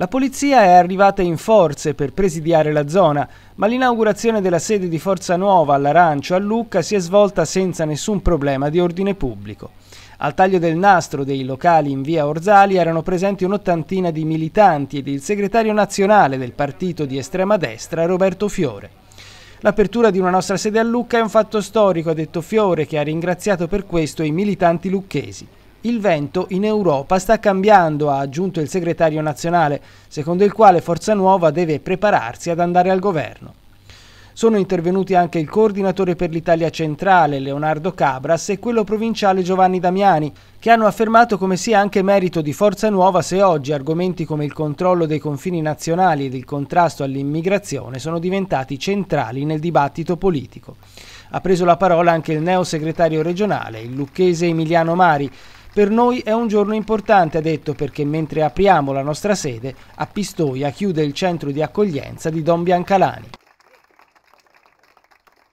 La polizia è arrivata in forze per presidiare la zona, ma l'inaugurazione della sede di Forza Nuova all'Arancio a Lucca si è svolta senza nessun problema di ordine pubblico. Al taglio del nastro dei locali in via Orzali erano presenti un'ottantina di militanti ed il segretario nazionale del partito di estrema destra Roberto Fiore. L'apertura di una nostra sede a Lucca è un fatto storico, ha detto Fiore, che ha ringraziato per questo i militanti lucchesi. Il vento in Europa sta cambiando, ha aggiunto il segretario nazionale, secondo il quale Forza Nuova deve prepararsi ad andare al governo. Sono intervenuti anche il coordinatore per l'Italia centrale Leonardo Cabras e quello provinciale Giovanni Damiani, che hanno affermato come sia anche merito di Forza Nuova se oggi argomenti come il controllo dei confini nazionali ed il contrasto all'immigrazione sono diventati centrali nel dibattito politico. Ha preso la parola anche il neo segretario regionale, il lucchese Emiliano Mari, per noi è un giorno importante, ha detto, perché mentre apriamo la nostra sede, a Pistoia chiude il centro di accoglienza di Don Biancalani.